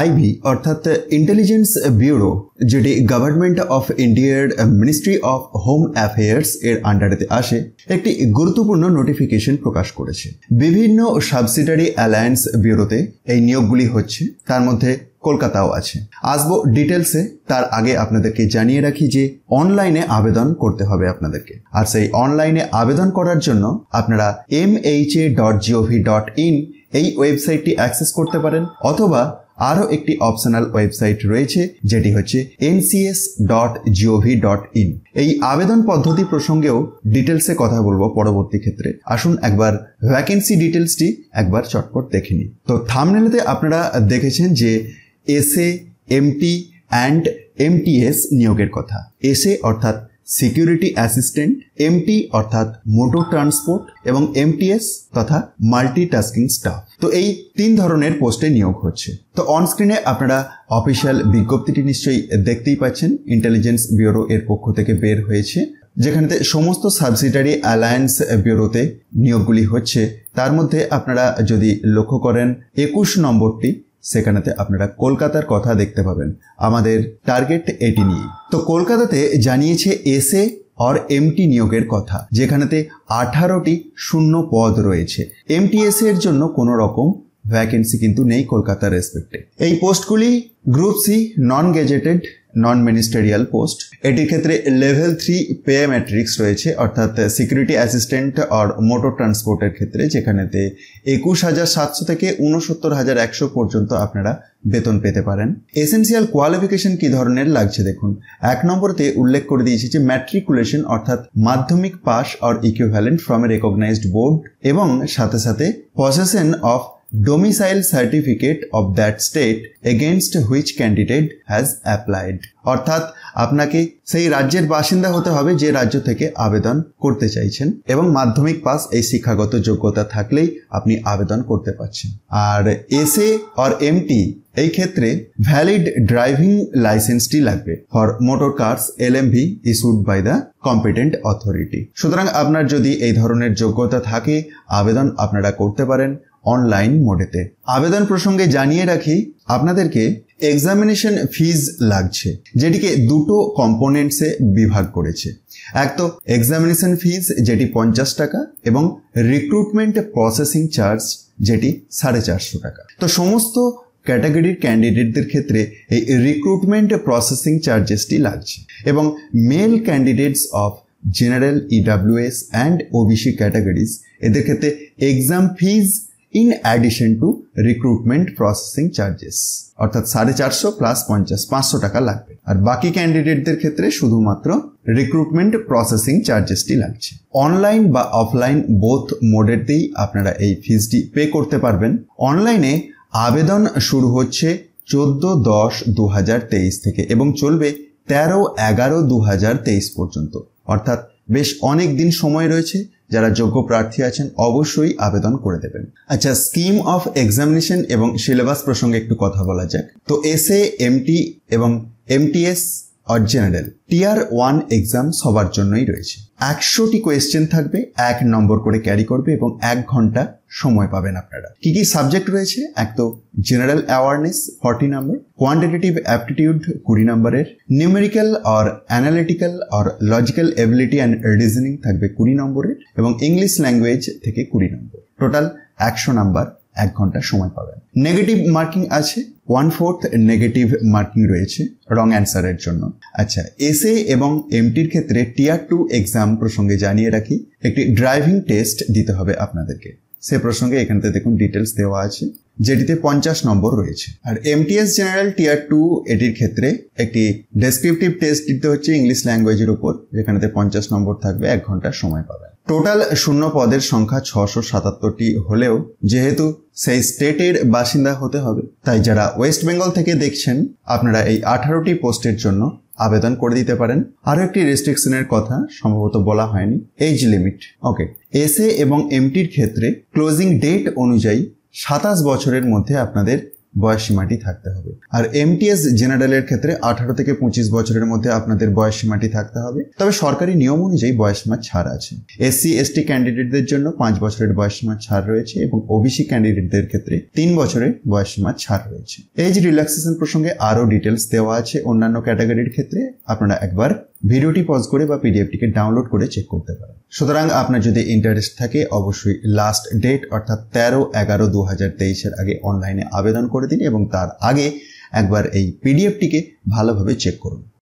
IB অর্থাৎ intelligence bureau যেটি government of ইন্ডিয়ার মিনিস্ট্রি অফ হোম অ্যাফেয়ার্স এর আন্ডারেতে আসে একটি গুরুত্বপূর্ণ নোটিফিকেশন প্রকাশ করেছে বিভিন্ন সাবসিডারি অ্যালায়েন্স ব্যুরোতে এই নিয়োগগুলি হচ্ছে তার মধ্যে কলকাতাও আছে আসবো ডিটেলসে তার আগে আপনাদেরকে জানিয়ে রাখি যে অনলাইনে আবেদন করতে হবে আপনাদেরকে আর সেই অনলাইনে আবেদন করার জন্য আপনারা M H A dot G O V dot in এই ওয়েবসাইটটি অ্যাক্সেস করতে পারেন অথবা আরও একটি অপশনাল ওয়েবসাইট রয়েছে যেটি হচ্ছে NCS dot G O V dot in এই আবেদন পদ্ধতি প্রসঙ্গেও ডিটেলসে কথা বলবো পরবর্তী ক্ষেত্রে আসুন একবার ভ্যাকেন্সি ডিটেলসটি একবার চটপট দেখে নিই তো থামনেলেতে আপনারা দেখেছেন যে এসএ এমটি অ্যান্ড এমটিএস নিয়োগের কথা এসএ অর্থাৎ সিকিউরিটি অ্যাসিস্ট্যান্ট এমটি অর্থাৎ মোটর ট্রান্সপোর্ট এবং এমটিএস তথা মাল্টিটাস্কিং স্টাফ তো এই তিন ধরনের পোস্টে নিয়োগ হচ্ছে তো অনস্ক্রিনে আপনারা অফিসিয়াল বিজ্ঞপ্তিটি নিশ্চয়ই দেখতেই পাচ্ছেন ইন্টেলিজেন্স ব্যুরো এর পক্ষ থেকে বের হয়েছে যেখানেতে সমস্ত সাবসিডারি অ্যালায়েন্স ব্যুরোতে নিয়োগগুলি হচ্ছে তার মধ্যে আপনারা যদি লক্ষ্য করেন একুশ নম্বরটি সেখানেতে আপনারা কলকাতার কথা দেখতে পাবেন আমাদের টার্গেট এটি নিয়ে তো কলকাতাতে জানিয়েছে এসএ অর এমটি নিয়োগের কথা যেখানেতে আঠারোটি শূন্য পদ রয়েছে এমটিএস এর জন্য কোনো রকম ভ্যাকেন্সি কিন্তু নেই কলকাতার রেসপেক্টে এই পোস্টগুলি group C non gazetted non ministerial post এটির ক্ষেত্রে লেভেল থ্রি পে ম্যাট্রিক্স রয়েছে অর্থাৎ সিকিউরিটি অ্যাসিস্ট্যান্ট আর মোটর ট্রান্সপোর্টের ক্ষেত্রে যেখানেতে একুশ হাজার সাতশো থেকে উনসত্তর হাজার একশো পর্যন্ত আপনারা বেতন পেতে পারেন এসেন্সিয়াল কোয়ালিফিকেশন কি ধরনের লাগছে দেখুন এক নম্বরতে উল্লেখ করে দিয়েছে যে ম্যাট্রিকুলেশন অর্থাৎ মাধ্যমিক pass or equivalent from a recognised board এবং সাথে সাথে possession of domicile certificate of that state against which candidate has applied অর্থাৎ আপনাকে সেই রাজ্যের বাসিন্দা হতে হবে যে রাজ্য থেকে আবেদন করতে চাইছেন এবং মাধ্যমিক পাস এই শিক্ষাগত যোগ্যতা থাকলেই আপনি আবেদন করতে পারছেন আর এসএ অর এমটি এই ক্ষেত্রে ভ্যালিড ড্রাইভিং লাইসেন্সটি লাগবে for motor cars L M V issued by the competent authority সুতরাং আপনার যদি এই ধরনের যোগ্যতা থাকে আবেদন আপনারা করতে পারেন অনলাইন মোডেতে আবেদন প্রসঙ্গে জানিয়ে রাখি আপনাদেরকে এক্সামিনেশন ফিজ লাগছে যেটিকে দুটো কম্পোনেন্টসে বিভাগ করেছে এক তো এক্সামিনেশন ফিজ যেটি পঞ্চাশ টাকা এবং রিক্রুটমেন্ট প্রসেসিং চার্জ যেটি সাড়ে চারশো টাকা তো সমস্ত ক্যাটাগরির ক্যান্ডিডেটদের ক্ষেত্রে এই রিক্রুটমেন্ট প্রসেসিং চার্জেসটি লাগছে এবং male candidates of general EWS and OBC categories এদের ক্ষেত্রে exam fees in addition to recruitment processing charges অর্থাৎ সাড়ে চারশো প্লাস পঞ্চাশ পাঁচশো টাকা লাগবে আর বাকি ক্যান্ডিডেটদের ক্ষেত্রে শুধুমাত্র রিক্রুটমেন্ট প্রসেসিং চার্জেসটি লাগছে অনলাইন বা অফলাইন বোথ মোডেতেই আপনারা এই ফিজটি পে করতে পারবেন অনলাইনে আবেদন শুরু হচ্ছে চোদ্দ দশ দু থেকে এবং চলবে তেরো এগারো দু পর্যন্ত অর্থাৎ বেশ অনেক দিন সময় রয়েছে যারা যোগ্য প্রার্থী আছেন অবশ্যই আবেদন করে দেবেন আচ্ছা স্কিম অফ এক্সামিনেশন এবং সিলেবাস প্রসঙ্গে একটু কথা বলা যাক তো এসএ এমটি এবং MTS or general tier one exam সবার জন্যই রয়েছে একশোটি কোয়েশ্চেন থাকবে এক নম্বর করে ক্যারি করবে এবং এক ঘন্টা সময় পাবেন আপনারা কি কি সাবজেক্ট রয়েছে এক তো general awareness forty number quantitative aptitude কুড়ি নম্বরের numerical or analytical or logical ability and reasoning থাকবে কুড়ি নম্বরের এবং ইংলিশ ল্যাঙ্গুয়েজ থেকে কুড়ি নম্বর টোটাল একশো নাম্বার এক ঘন্টা সময় পাবেন নেগেটিভ মার্কিং আছে ওয়ান ফোর্থ নেগেটিভ মার্কিং রয়েছে রং অ্যান্সারের জন্য আচ্ছা এসএ এবং এমটির ক্ষেত্রে টিয়ার টু এক্সাম প্রসঙ্গে জানিয়ে রাখি একটি ড্রাইভিং টেস্ট দিতে হবে আপনাদেরকে সে প্রসঙ্গে এখানে দেখুন ডিটেলস দেওয়া আছে যেটিতে পঞ্চাশ নম্বর রয়েছে আর এমটিএস জেনারেল টিয়ার টু এটির ক্ষেত্রে একটি ডেসক্রিপটিভ টেস্ট দিতে হচ্ছে ইংলিশ ল্যাঙ্গুয়েজের উপর যেখানেতে পঞ্চাশ নম্বর থাকবে এক ঘন্টা সময় পাবেন টোটাল শূন্য পদের সংখ্যা ছশো সাতাত্তরটি হলেও যেহেতু সেই স্টেটের বাসিন্দা হতে হবে তাই যারা ওয়েস্ট বেঙ্গল থেকে দেখছেন আপনারা এই আঠারোটি পোস্টের জন্য আবেদন করে দিতে পারেন আরও একটি রেস্ট্রিকশনের কথা সম্ভবত বলা হয়নি এজ লিমিট ওকে এসএ এবং এমটির ক্ষেত্রে ক্লোজিং ডেট অনুযায়ী সাতাশ বছরের মধ্যে আপনাদের বয়সসীমাটি থাকতে হবে আর এমটিএস জেনারেলের ক্ষেত্রে আঠারো থেকে পঁচিশ বছরের মধ্যে আপনাদের বয়সসীমাটি থাকতে হবে তবে সরকারি নিয়ম অনুযায়ী বয়সসীমা ছাড় আছে এসসি এসটি ক্যান্ডিডেটদের জন্য পাঁচ বছরের বয়সসীমা ছাড় রয়েছে এবং ওবিসি ক্যান্ডিডেটদের ক্ষেত্রে তিন বছরের বয়সসীমা ছাড় রয়েছে এজ রিল্যাক্সেশন প্রসঙ্গে আরও ডিটেলস দেওয়া আছে অন্যান্য ক্যাটাগরির ক্ষেত্রে আপনারা একবার ভিডিওটি পজ করে বা পিডিএফটিকে ডাউনলোড করে চেক করতে পারেন সুতরাং আপনার যদি ইন্টারেস্ট থাকে অবশ্যই লাস্ট ডেট অর্থাৎ তেরো এগারো দু হাজার তেইশের আগে অনলাইনে আবেদন করে দিন এবং তার আগে একবার এই পিডিএফটিকে ভালোভাবে চেক করুন